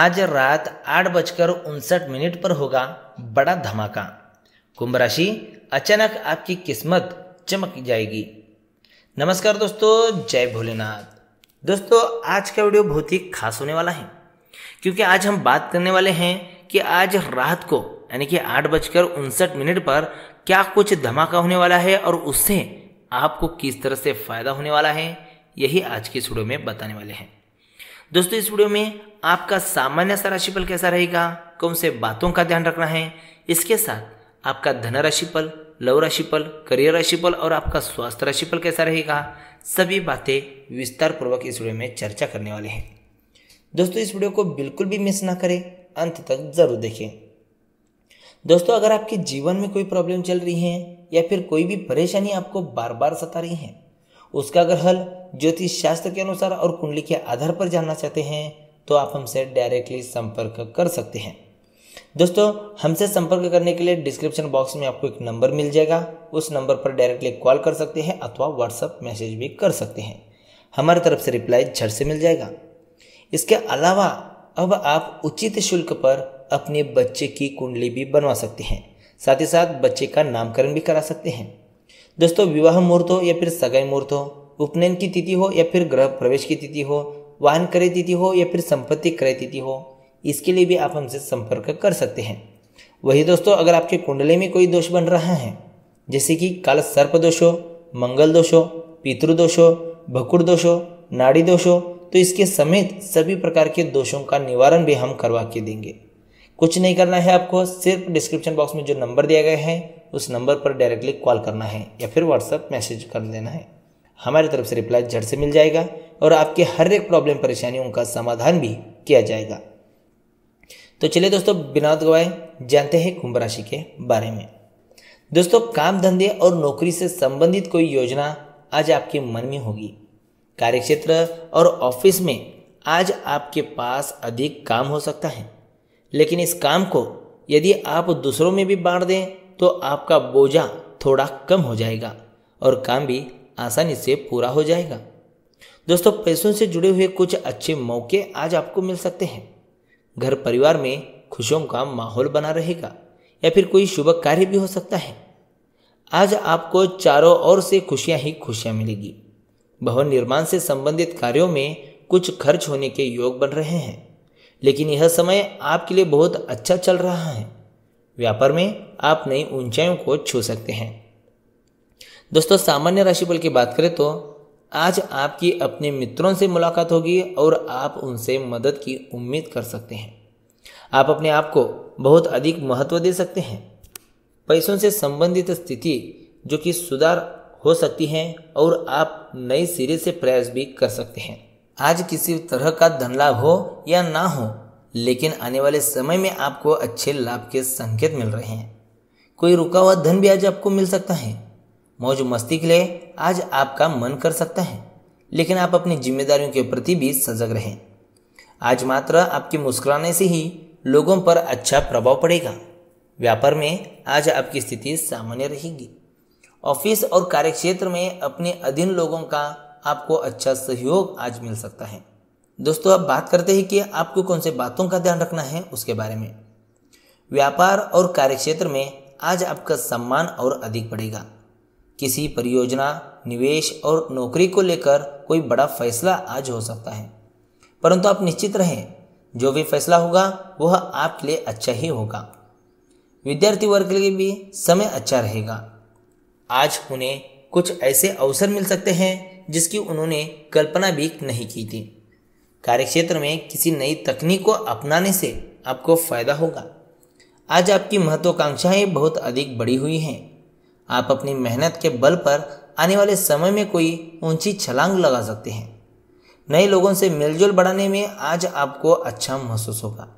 आज रात आठ बजकर उनसठ मिनट पर होगा बड़ा धमाका कुंभ राशि अचानक आपकी किस्मत चमक जाएगी नमस्कार दोस्तों जय भोलेनाथ दोस्तों आज का वीडियो बहुत ही खास होने वाला है क्योंकि आज हम बात करने वाले हैं कि आज रात को यानी कि आठ बजकर उनसठ मिनट पर क्या कुछ धमाका होने वाला है और उससे आपको किस तरह से फ़ायदा होने वाला है यही आज के वीडियो में बताने वाले हैं दोस्तों इस वीडियो में आपका सामान्य सा राशिफल कैसा रहेगा कौन से बातों का ध्यान रखना है इसके साथ आपका धन राशिफल लव राशिफल करियर राशिफल और आपका स्वास्थ्य राशिफल कैसा रहेगा सभी बातें विस्तार पूर्वक इस वीडियो में चर्चा करने वाले हैं दोस्तों इस वीडियो को बिल्कुल भी मिस ना करें अंत तक जरूर देखें दोस्तों अगर आपके जीवन में कोई प्रॉब्लम चल रही है या फिर कोई भी परेशानी आपको बार बार सता रही है उसका अगर हल ज्योतिष शास्त्र के अनुसार और कुंडली के आधार पर जानना चाहते हैं तो आप हमसे डायरेक्टली संपर्क कर सकते हैं दोस्तों हमसे संपर्क करने के लिए डिस्क्रिप्शन बॉक्स में आपको एक नंबर मिल जाएगा उस नंबर पर डायरेक्टली कॉल कर सकते हैं अथवा व्हाट्सअप मैसेज भी कर सकते हैं हमारी तरफ से रिप्लाई झट से मिल जाएगा इसके अलावा अब आप उचित शुल्क पर अपने बच्चे की कुंडली भी बनवा सकते हैं साथ ही साथ बच्चे का नामकरण भी करा सकते हैं दोस्तों विवाह मुहूर्त हो या फिर सगाई मुहूर्त हो उपनयन की तिथि हो या फिर गृह प्रवेश की तिथि हो वाहन क्रय तिथि हो या फिर संपत्ति क्रय तिथि हो इसके लिए भी आप हमसे संपर्क कर सकते हैं वही दोस्तों अगर आपके कुंडली में कोई दोष बन रहा है जैसे कि काल सर्प दोष हो मंगल दोष हो पितृदोष हो भकुर दोष हो नाड़ी दोष हो तो इसके समेत सभी प्रकार के दोषों का निवारण भी हम करवा के देंगे कुछ नहीं करना है आपको सिर्फ डिस्क्रिप्शन बॉक्स में जो नंबर दिया गया है उस नंबर पर डायरेक्टली कॉल करना है या फिर व्हाट्सएप मैसेज कर देना है हमारी तरफ से रिप्लाई झट से मिल जाएगा और आपके हर एक प्रॉब्लम परेशानियों का समाधान भी किया जाएगा तो चलिए दोस्तों बिना तो गवाए जानते हैं कुंभ राशि के बारे में दोस्तों काम धंधे और नौकरी से संबंधित कोई योजना आज आपके मन में होगी कार्यक्षेत्र और ऑफिस में आज आपके पास अधिक काम हो सकता है लेकिन इस काम को यदि आप दूसरों में भी बांट दें तो आपका बोझा थोड़ा कम हो जाएगा और काम भी आसानी से पूरा हो जाएगा दोस्तों पैसों से जुड़े हुए कुछ अच्छे मौके आज आपको मिल सकते हैं घर परिवार में खुशियों का माहौल बना रहेगा या फिर कोई शुभ कार्य भी हो सकता है आज आपको चारों ओर से खुशियां ही खुशियां मिलेगी भवन निर्माण से संबंधित कार्यों में कुछ खर्च होने के योग बन रहे हैं लेकिन यह समय आपके लिए बहुत अच्छा चल रहा है व्यापार में आप नई ऊंचाइयों को छू सकते हैं दोस्तों सामान्य राशिफल की बात करें तो आज आपकी अपने मित्रों से मुलाकात होगी और आप उनसे मदद की उम्मीद कर सकते हैं आप अपने आप को बहुत अधिक महत्व दे सकते हैं पैसों से संबंधित स्थिति जो कि सुधार हो सकती है और आप नई सिरे से प्रयास भी कर सकते हैं आज किसी तरह का धन लाभ हो या ना हो लेकिन आने वाले समय में आपको अच्छे लाभ के संकेत मिल रहे हैं कोई रुका हुआ धन भी आज आपको मिल सकता है मौज मस्ती के लिए आज आपका मन कर सकता है लेकिन आप अपनी जिम्मेदारियों के प्रति भी सजग रहें आज मात्र आपके मुस्कुराने से ही लोगों पर अच्छा प्रभाव पड़ेगा व्यापार में आज आपकी स्थिति सामान्य रहेगी ऑफिस और कार्यक्षेत्र में अपने अधीन लोगों का आपको अच्छा सहयोग आज मिल सकता है दोस्तों अब बात करते हैं कि आपको कौन से बातों का ध्यान रखना है उसके बारे में व्यापार और कार्यक्षेत्र में आज आपका सम्मान और अधिक बढ़ेगा किसी परियोजना निवेश और नौकरी को लेकर कोई बड़ा फैसला आज हो सकता है परंतु आप निश्चित रहें जो भी फैसला होगा वह आपके लिए अच्छा ही होगा विद्यार्थी वर्ग के लिए भी समय अच्छा रहेगा आज उन्हें कुछ ऐसे अवसर मिल सकते हैं जिसकी उन्होंने कल्पना भी नहीं की थी कार्यक्षेत्र में किसी नई तकनीक को अपनाने से आपको फायदा होगा आज आपकी महत्वाकांक्षाएं बहुत अधिक बढ़ी हुई हैं आप अपनी मेहनत के बल पर आने वाले समय में कोई ऊंची छलांग लगा सकते हैं नए लोगों से मिलजुल बढ़ाने में आज आपको अच्छा महसूस होगा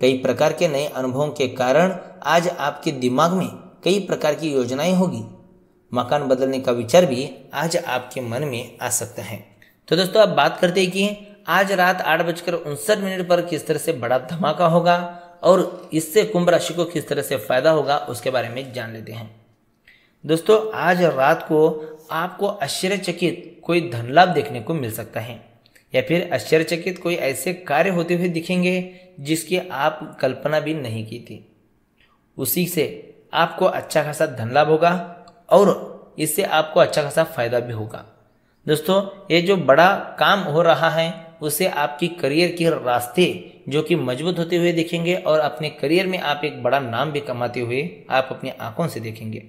कई प्रकार के नए अनुभवों के कारण आज आपके दिमाग में कई प्रकार की योजनाएं होगी मकान बदलने का विचार भी आज आपके मन में आ सकता है तो दोस्तों आप बात करते हैं कि आज रात आठ बजकर उनसठ मिनट पर किस तरह से बड़ा धमाका होगा और इससे कुंभ राशि को किस तरह से फायदा होगा उसके बारे में जान लेते हैं दोस्तों आज रात को आपको आश्चर्यचकित कोई धन लाभ देखने को मिल सकता है या फिर आश्चर्यचकित कोई ऐसे कार्य होते हुए दिखेंगे जिसकी आप कल्पना भी नहीं की थी उसी से आपको अच्छा खासा धन लाभ होगा और इससे आपको अच्छा खासा फायदा भी होगा दोस्तों ये जो बड़ा काम हो रहा है उससे आपकी करियर के रास्ते जो कि मजबूत होते हुए देखेंगे और अपने करियर में आप एक बड़ा नाम भी कमाते हुए आप अपनी आंखों से देखेंगे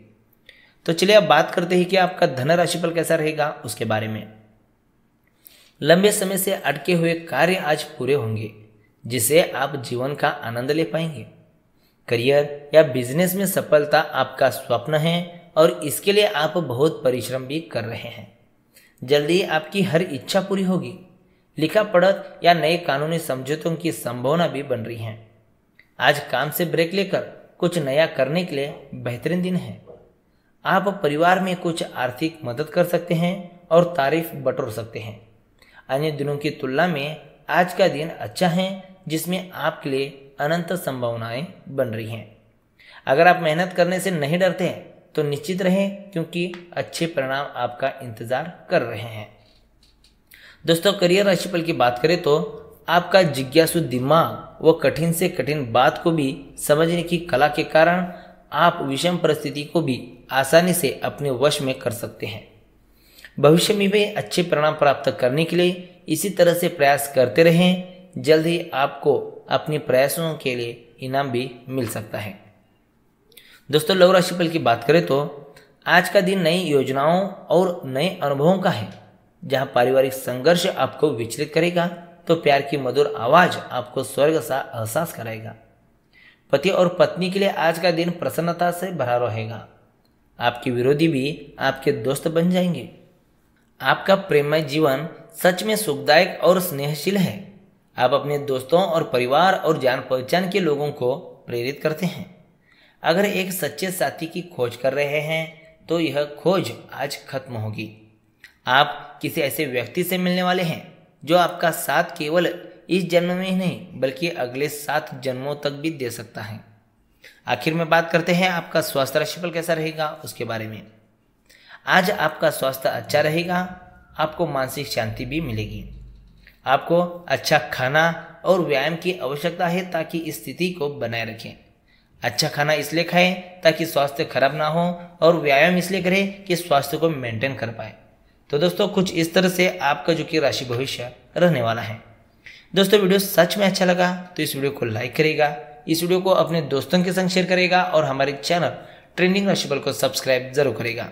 तो चलिए अब बात करते हैं कि आपका धन राशिफल कैसा रहेगा उसके बारे में लंबे समय से अटके हुए कार्य आज पूरे होंगे जिसे आप जीवन का आनंद ले पाएंगे करियर या बिजनेस में सफलता आपका स्वप्न है और इसके लिए आप बहुत परिश्रम भी कर रहे हैं जल्दी आपकी हर इच्छा पूरी होगी लिखा पढ़त या नए कानूनी समझौतों की संभावना भी बन रही है आज काम से ब्रेक लेकर कुछ नया करने के लिए बेहतरीन दिन है आप परिवार में कुछ आर्थिक मदद कर सकते हैं और तारीफ बटोर सकते हैं अन्य दिनों की तुलना में आज का दिन अच्छा है जिसमें आपके लिए अनंत संभावनाएं बन रही हैं अगर आप मेहनत करने से नहीं डरते हैं तो निश्चित रहें क्योंकि अच्छे परिणाम आपका इंतजार कर रहे हैं दोस्तों करियर राशिफल की बात करें तो आपका जिज्ञासु दिमाग व कठिन से कठिन बात को भी समझने की कला के कारण आप विषम परिस्थिति को भी आसानी से अपने वश में कर सकते हैं भविष्य में भी अच्छे परिणाम प्राप्त करने के लिए इसी तरह से प्रयास करते रहें जल्द ही आपको अपने प्रयासों के लिए इनाम भी मिल सकता है दोस्तों लव राशिफल की बात करें तो आज का दिन नई योजनाओं और नए अनुभवों का है जहां पारिवारिक संघर्ष आपको विचलित करेगा तो प्यार की मधुर आवाज आपको स्वर्ग सा एहसास कराएगा पति और पत्नी के लिए आज का दिन प्रसन्नता से भरा रहेगा आपके विरोधी भी आपके दोस्त बन जाएंगे आपका प्रेमय जीवन सच में सुखदायक और स्नेहशील है आप अपने दोस्तों और परिवार और जान पहचान के लोगों को प्रेरित करते हैं अगर एक सच्चे साथी की खोज कर रहे हैं तो यह खोज आज खत्म होगी आप किसी ऐसे व्यक्ति से मिलने वाले हैं जो आपका साथ केवल इस जन्म में ही नहीं बल्कि अगले सात जन्मों तक भी दे सकता है आखिर में बात करते हैं आपका स्वास्थ्य राशिफल कैसा रहेगा उसके बारे में आज आपका स्वास्थ्य अच्छा रहेगा आपको मानसिक शांति भी मिलेगी आपको अच्छा खाना और व्यायाम की आवश्यकता है ताकि इस स्थिति को बनाए रखें अच्छा खाना इसलिए खाएं ताकि स्वास्थ्य खराब ना हो और व्यायाम इसलिए करें कि स्वास्थ्य को मेंटेन कर पाए तो दोस्तों कुछ इस तरह से आपका जो कि राशि भविष्य रहने वाला है दोस्तों वीडियो सच में अच्छा लगा तो इस वीडियो को लाइक करेगा इस वीडियो को अपने दोस्तों के संग शेयर करेगा और हमारे चैनल ट्रेंडिंग राशिफल को सब्सक्राइब जरूर करेगा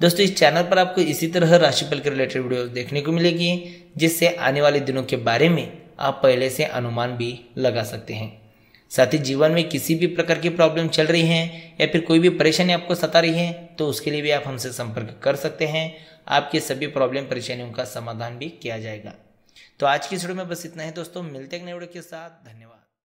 दोस्तों इस चैनल पर आपको इसी तरह राशिफल के रिलेटेड वीडियो देखने को मिलेगी जिससे आने वाले दिनों के बारे में आप पहले से अनुमान भी लगा सकते हैं साथ ही जीवन में किसी भी प्रकार की प्रॉब्लम चल रही है या फिर कोई भी परेशानी आपको सता रही है तो उसके लिए भी आप हमसे संपर्क कर सकते हैं आपके सभी प्रॉब्लम परेशानियों का समाधान भी किया जाएगा तो आज की वीडियो में बस इतना ही दोस्तों मिलते हैं नए वीडियो के साथ धन्यवाद